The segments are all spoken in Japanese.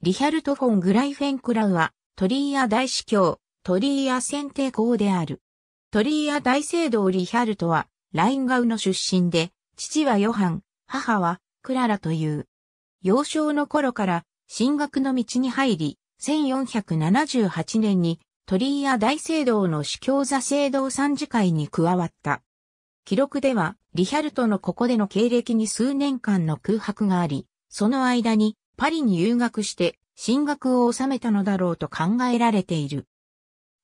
リヒャルト・フォン・グライフェンクラウは、トリーア大司教、トリーア選定校である。トリーア大聖堂リヒャルトは、ラインガウの出身で、父はヨハン、母はクララという。幼少の頃から、神学の道に入り、1478年にトリーア大聖堂の司教座聖堂参事会に加わった。記録では、リヒャルトのここでの経歴に数年間の空白があり、その間にパリに留学して進学を収めたのだろうと考えられている。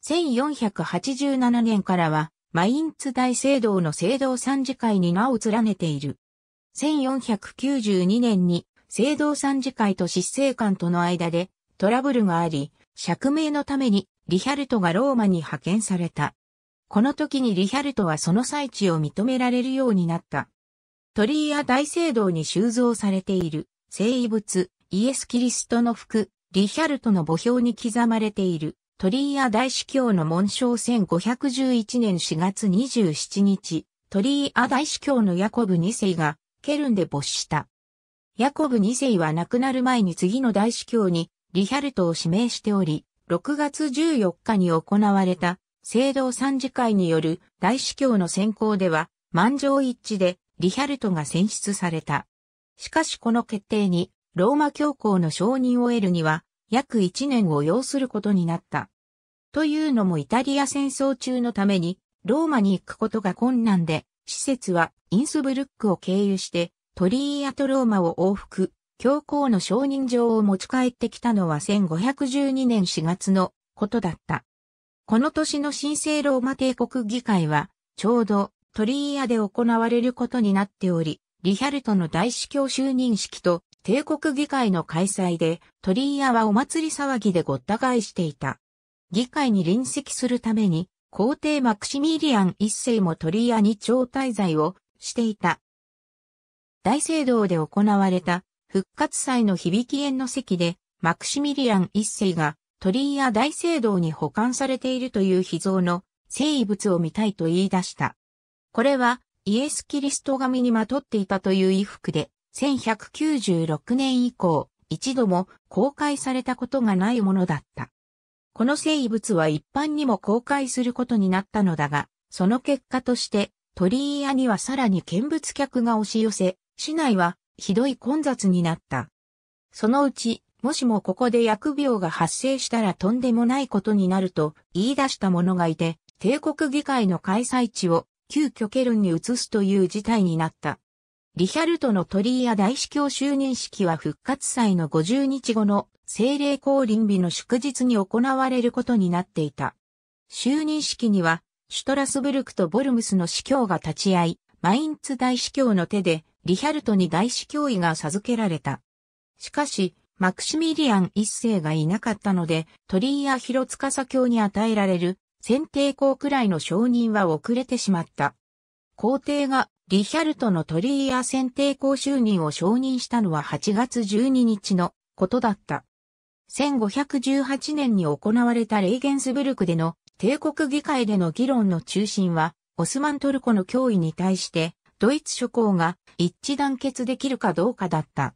1487年からはマインツ大聖堂の聖堂参事会に名を連ねている。1492年に聖堂参事会と執政官との間でトラブルがあり、釈明のためにリヒャルトがローマに派遣された。この時にリヒャルトはその最地を認められるようになった。鳥居や大聖堂に収蔵されている聖遺物イエス・キリストの服、リヒャルトの墓標に刻まれている、トリーア大司教の紋章1511年4月27日、トリーア大司教のヤコブ2世が、ケルンで没した。ヤコブ2世は亡くなる前に次の大司教に、リヒャルトを指名しており、6月14日に行われた、聖堂参事会による大司教の選考では、満場一致で、リヒャルトが選出された。しかしこの決定にローマ教皇の承認を得るには、約1年を要することになった。というのもイタリア戦争中のために、ローマに行くことが困難で、施設はインスブルックを経由して、トリーアとローマを往復、教皇の承認状を持ち帰ってきたのは1512年4月のことだった。この年の神聖ローマ帝国議会は、ちょうどトリーアで行われることになっており、リヒャルトの大司教就任式と帝国議会の開催で鳥居屋はお祭り騒ぎでごった返していた。議会に臨席するために皇帝マクシミリアン一世も鳥居屋に超滞在をしていた。大聖堂で行われた復活祭の響き園の席でマクシミリアン一世が鳥居屋大聖堂に保管されているという秘蔵の聖遺物を見たいと言い出した。これはイエス・キリスト神にまとっていたという衣服で、1196年以降、一度も公開されたことがないものだった。この生物は一般にも公開することになったのだが、その結果として、鳥居屋にはさらに見物客が押し寄せ、市内はひどい混雑になった。そのうち、もしもここで薬病が発生したらとんでもないことになると言い出した者がいて、帝国議会の開催地を急遽ケルンに移すという事態になった。リヒャルトの鳥居や大司教就任式は復活祭の50日後の聖霊降臨日の祝日に行われることになっていた。就任式には、シュトラスブルクとボルムスの司教が立ち会い、マインツ大司教の手で、リヒャルトに大司教位が授けられた。しかし、マクシミリアン一世がいなかったので、鳥居や広司教に与えられる、選定校くらいの承認は遅れてしまった。皇帝がリヒャルトの鳥居や選定公就任を承認したのは8月12日のことだった。1518年に行われたレイゲンスブルクでの帝国議会での議論の中心は、オスマントルコの脅威に対して、ドイツ諸侯が一致団結できるかどうかだった。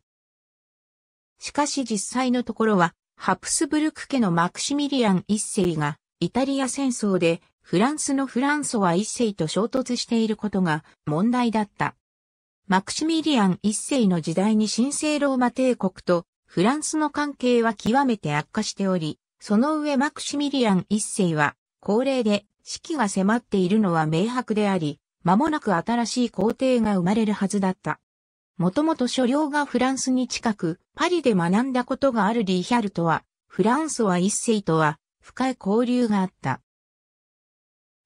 しかし実際のところは、ハプスブルク家のマクシミリアン一世がイタリア戦争でフランスのフランソワ一世と衝突していることが問題だった。マクシミリアン一世の時代に神聖ローマ帝国とフランスの関係は極めて悪化しており、その上マクシミリアン一世は高齢で死期が迫っているのは明白であり、間もなく新しい皇帝が生まれるはずだった。もともと所領がフランスに近く、パリで学んだことがあるリーヒャルトは、フランソは一世とは深い交流があった。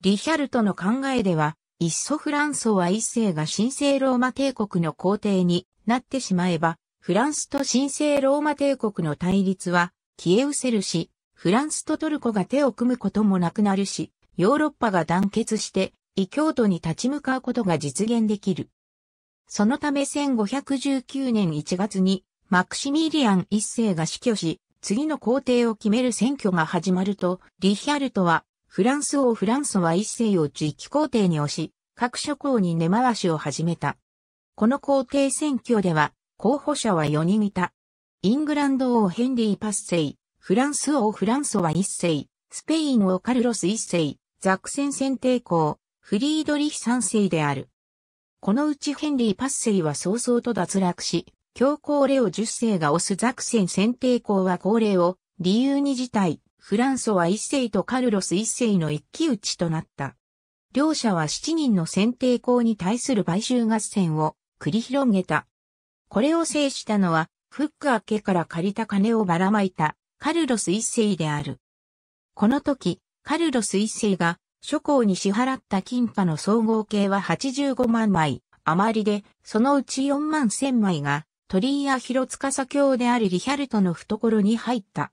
リヒャルトの考えでは、いっそフランソは一世が神聖ローマ帝国の皇帝になってしまえば、フランスと神聖ローマ帝国の対立は消え失せるし、フランスとトルコが手を組むこともなくなるし、ヨーロッパが団結して異教徒に立ち向かうことが実現できる。そのため1519年1月にマクシミリアン一世が死去し、次の皇帝を決める選挙が始まると、リヒャルトはフランス王フランソは一世を次期皇帝に推し、各諸侯に根回しを始めた。この皇帝選挙では、候補者は4人いた。イングランド王ヘンリー・パッセイ、フランス王フランソは一世、スペイン王カルロス一世、ザクセン選帝公、フリードリヒ三世である。このうちヘンリー・パッセイは早々と脱落し、教皇レオ10世が推すザクセン選帝公は高齢を理由に辞退、フランソワ一世とカルロス一世の一騎打ちとなった。両者は7人の選定校に対する買収合戦を繰り広げた。これを制したのは、フック明けから借りた金をばらまいたカルロス一世である。この時、カルロス一世が諸侯に支払った金貨の総合計は85万枚余りで、そのうち4万1000枚が鳥居や広司教であるリヒャルトの懐に入った。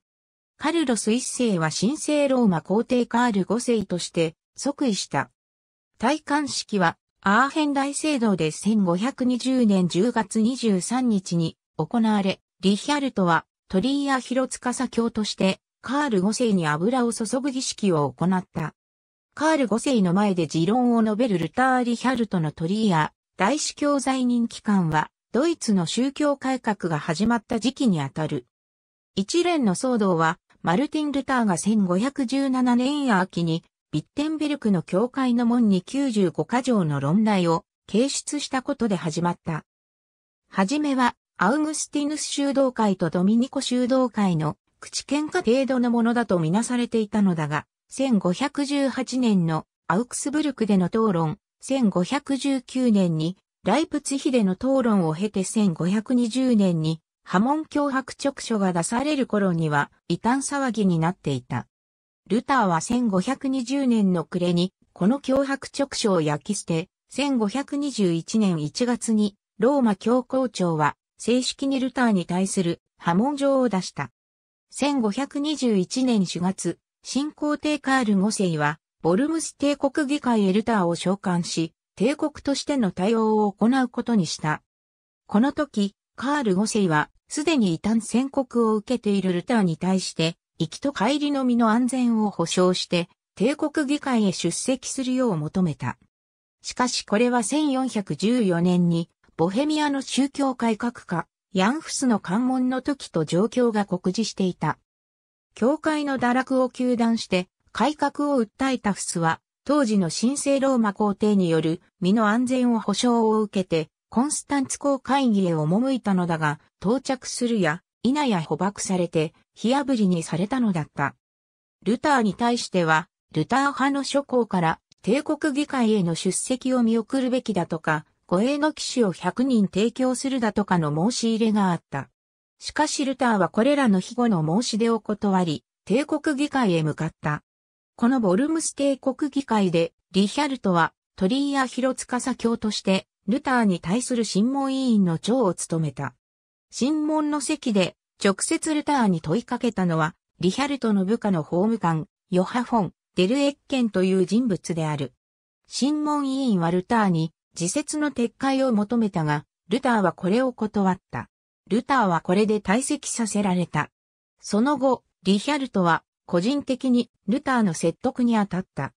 カルロス一世は神聖ローマ皇帝カール五世として即位した。戴冠式はアーヘン大聖堂で1520年10月23日に行われ、リヒャルトは鳥居や広司教としてカール五世に油を注ぐ儀式を行った。カール五世の前で持論を述べるルター・リヒャルトの鳥居や大司教在任期間はドイツの宗教改革が始まった時期にあたる。一連の騒動はマルティン・ルターが1517年秋に、ビッテンベルクの教会の門に95箇条の論題を掲出したことで始まった。はじめは、アウグスティヌス修道会とドミニコ修道会の口喧嘩程度のものだとみなされていたのだが、1518年のアウクスブルクでの討論、1519年にライプツヒでの討論を経て1520年に波紋脅迫直書が出される頃には異端騒ぎになっていた。ルターは1520年の暮れにこの脅迫直書を焼き捨て、1521年1月にローマ教皇庁は正式にルターに対する波紋状を出した。1521年4月、新皇帝カール5世は、ボルムス帝国議会エルターを召喚し、帝国としての対応を行うことにした。この時、カール5世はすでに異端宣告を受けているルターに対して、行きと帰りの身の安全を保障して、帝国議会へ出席するよう求めた。しかしこれは1414年に、ボヘミアの宗教改革家、ヤンフスの関門の時と状況が告示していた。教会の堕落を求断して、改革を訴えたフスは、当時の神聖ローマ皇帝による身の安全を保障を受けて、コンスタンツ公会議へ赴いたのだが、到着するや、否や捕獲されて、火ぶりにされたのだった。ルターに対しては、ルター派の諸侯から帝国議会への出席を見送るべきだとか、護衛の騎士を100人提供するだとかの申し入れがあった。しかしルターはこれらの庇護の申し出を断り、帝国議会へ向かった。このボルムス帝国議会で、リヒャルトは、鳥居や広司教として、ルターに対する審問委員の長を務めた。審問の席で、直接ルターに問いかけたのは、リヒャルトの部下の法務官、ヨハフォン、デルエッケンという人物である。審問委員はルターに、自説の撤回を求めたが、ルターはこれを断った。ルターはこれで退席させられた。その後、リヒャルトは個人的にルターの説得に当たった。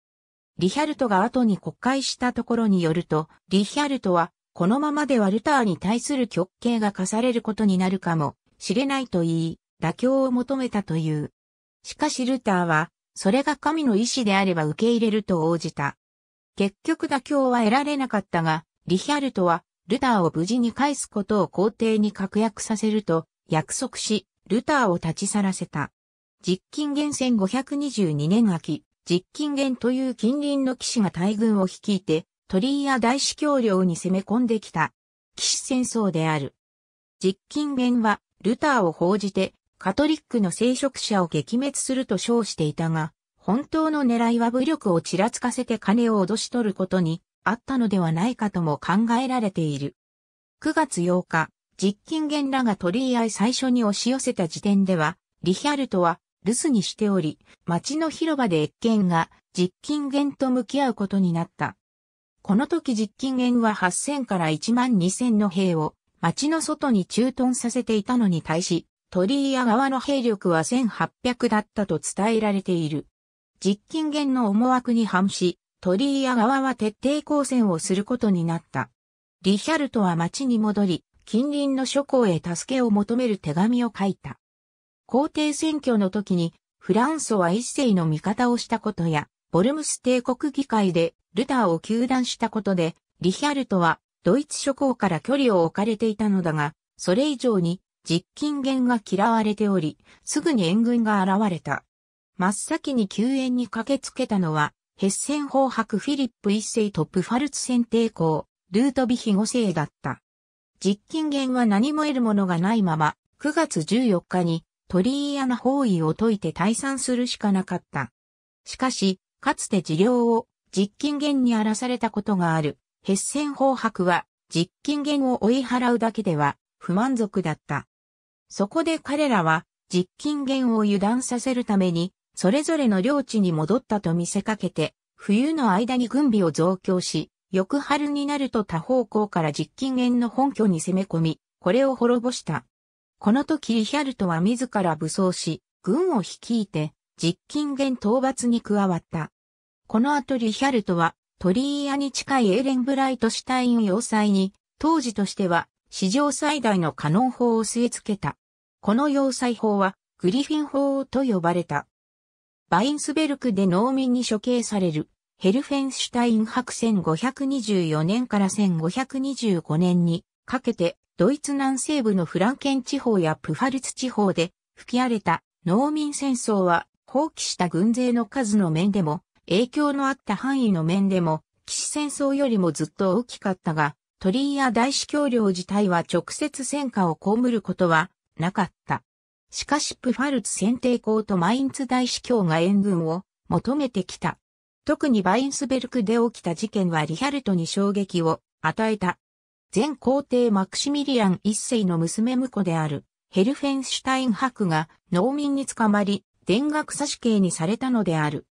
リヒャルトが後に国会したところによると、リヒャルトは、このままではルターに対する極刑が課されることになるかもしれないと言い、妥協を求めたという。しかしルターは、それが神の意志であれば受け入れると応じた。結局妥協は得られなかったが、リヒャルトは、ルターを無事に返すことを皇帝に確約させると約束し、ルターを立ち去らせた。実金元1522年秋、実金元という近隣の騎士が大軍を率いて、鳥居や大司教領に攻め込んできた、騎士戦争である。実金元は、ルターを報じて、カトリックの聖職者を撃滅すると称していたが、本当の狙いは武力をちらつかせて金を脅し取ることにあったのではないかとも考えられている。9月8日、実金元らが鳥居愛最初に押し寄せた時点では、リヒャルトは留守にしており、町の広場で越見が実金元と向き合うことになった。この時実金元は8000から1万2000の兵を町の外に駐屯させていたのに対し、鳥居屋側の兵力は1800だったと伝えられている。実金元の思惑に反し、鳥居屋側は徹底抗戦をすることになった。リヒャルトは町に戻り、近隣の諸侯へ助けを求める手紙を書いた。皇帝選挙の時に、フランソは一世の味方をしたことや、ボルムス帝国議会でルターを求断したことで、リヒャルトはドイツ諸侯から距離を置かれていたのだが、それ以上に実金元が嫌われており、すぐに援軍が現れた。真っ先に救援に駆けつけたのは、ヘッセン法白フィリップ一世トップファルツ戦抵抗、ルートビヒ五世だった。実金元は何も得るものがないまま、9月14日に鳥居屋の包囲を解いて退散するしかなかった。しかし、かつて治療を実金源に荒らされたことがある、ヘッセン法白は、実金源を追い払うだけでは不満足だった。そこで彼らは、実金源を油断させるために、それぞれの領地に戻ったと見せかけて、冬の間に軍備を増強し、翌春になると他方向から実金源の本拠に攻め込み、これを滅ぼした。この時リヒャルトは自ら武装し、軍を率いて、実近元討伐に加わった。この後リヒャルトは、トリーヤに近いエーレンブライトシュタイン要塞に、当時としては、史上最大のカノン砲を据え付けた。この要塞砲は、グリフィン砲と呼ばれた。バインスベルクで農民に処刑される、ヘルフェンシュタイン白1524年から1525年にかけて、ドイツ南西部のフランケン地方やプファルツ地方で吹き荒れた農民戦争は放棄した軍勢の数の面でも影響のあった範囲の面でも騎士戦争よりもずっと大きかったが鳥居や大司教領自体は直接戦火を被ることはなかった。しかしプファルツ選定校とマインツ大司教が援軍を求めてきた。特にバインスベルクで起きた事件はリハルトに衝撃を与えた。前皇帝マクシミリアン一世の娘婿であるヘルフェンシュタイン博が農民に捕まり、田楽差し刑にされたのである。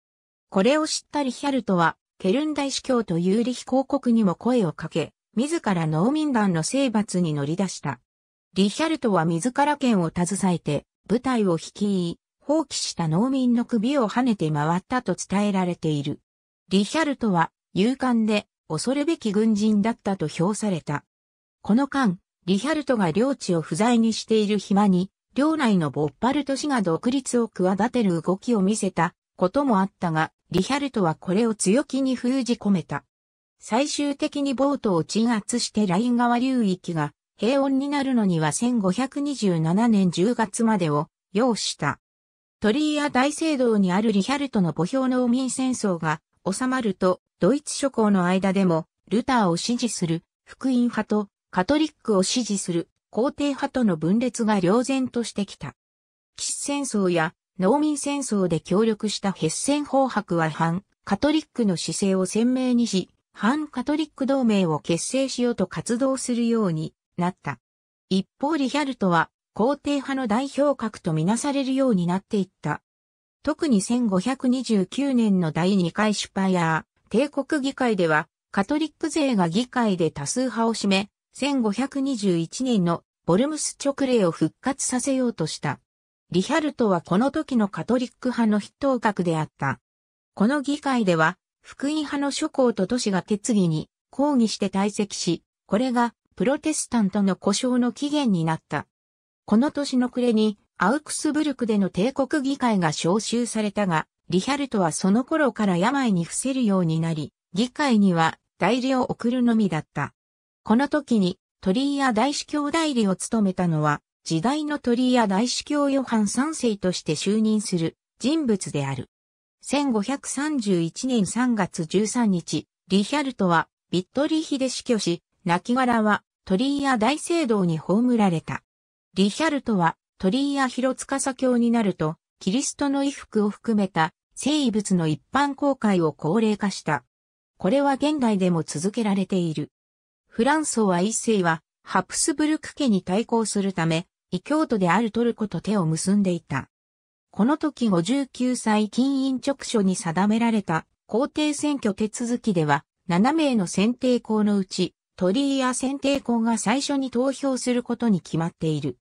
これを知ったリヒャルトは、ケルン大司教とユーリヒ公国にも声をかけ、自ら農民団の征伐に乗り出した。リヒャルトは自ら剣を携えて、部隊を率い、放棄した農民の首を跳ねて回ったと伝えられている。リヒャルトは、勇敢で恐るべき軍人だったと評された。この間、リヒャルトが領地を不在にしている暇に、領内のボッパルト氏が独立を企てる動きを見せたこともあったが、リヒャルトはこれを強気に封じ込めた。最終的にボートを鎮圧してライン川流域が平穏になるのには1527年10月までを要した。鳥居や大聖堂にあるリヒャルトの墓標農民戦争が収まるとドイツ諸侯の間でも、ルターを支持する、福音派と、カトリックを支持する、皇帝派との分裂が瞭然としてきた。騎士戦争や農民戦争で協力したヘッセン法白は反カトリックの姿勢を鮮明にし、反カトリック同盟を結成しようと活動するようになった。一方リヒャルトは皇帝派の代表格とみなされるようになっていった。特に1529年の第2回シュパイア帝国議会では、カトリック勢が議会で多数派を占め、1521年のボルムス直令を復活させようとした。リヒャルトはこの時のカトリック派の筆頭格であった。この議会では、福音派の諸侯と都市が決議に抗議して退席し、これがプロテスタントの故障の起源になった。この年の暮れに、アウクスブルクでの帝国議会が招集されたが、リヒャルトはその頃から病に伏せるようになり、議会には代理を送るのみだった。この時に鳥居や大司教代理を務めたのは、時代の鳥居や大司教ヨハン三世として就任する人物である。1531年3月13日、リヒャルトはビットリヒで死去し、亡骸は鳥居や大聖堂に葬られた。リヒャルトは鳥居や広司教になると、キリストの衣服を含めた生物の一般公開を高齢化した。これは現代でも続けられている。フランソワ一世はハプスブルク家に対抗するため、異教徒であるトルコと手を結んでいた。この時59歳禁印直書に定められた皇帝選挙手続きでは、7名の選定校のうち、鳥居や選定校が最初に投票することに決まっている。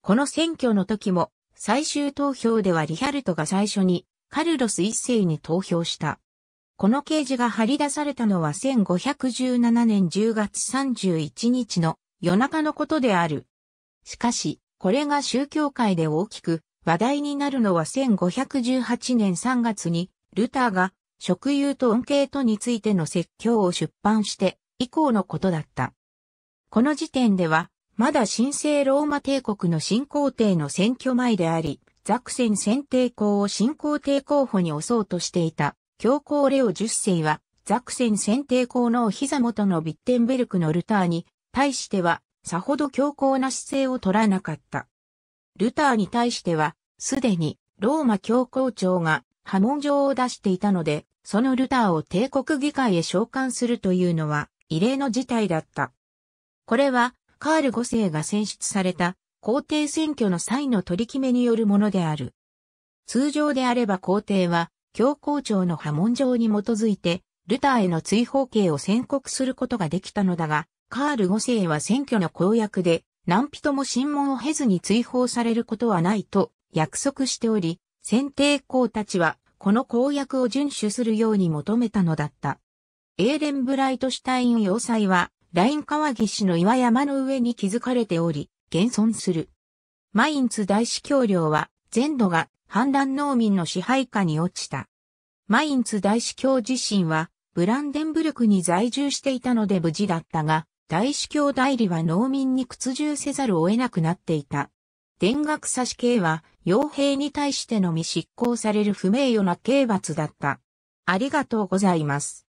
この選挙の時も、最終投票ではリヒャルトが最初にカルロス一世に投票した。この掲示が張り出されたのは1517年10月31日の夜中のことである。しかし、これが宗教界で大きく話題になるのは1518年3月にルターが職友と恩恵とについての説教を出版して以降のことだった。この時点ではまだ神聖ローマ帝国の新皇帝の選挙前であり、ザクセン選帝公を新皇帝候補に押そうとしていた、教皇レオ十世は、ザクセン選帝公のお膝元のビッテンベルクのルターに、対しては、さほど強硬な姿勢を取らなかった。ルターに対しては、すでに、ローマ教皇庁が波紋状を出していたので、そのルターを帝国議会へ召喚するというのは異例の事態だった。これはカール5世が選出された皇帝選挙の際の取り決めによるものである。通常であれば皇帝は教皇庁の波紋状に基づいてルターへの追放刑を宣告することができたのだが、カール5世は選挙の公約で何人も審問を経ずに追放されることはないと約束しており、選定校たちはこの公約を遵守するように求めたのだった。エーレンブライトシュタイン要塞はライン川岸の岩山の上に築かれており、現存する。マインツ大司教領は、全土が反乱農民の支配下に落ちた。マインツ大司教自身は、ブランデンブルクに在住していたので無事だったが、大司教代理は農民に屈従せざるを得なくなっていた。田楽差し刑は、傭兵に対してのみ執行される不名誉な刑罰だった。ありがとうございます。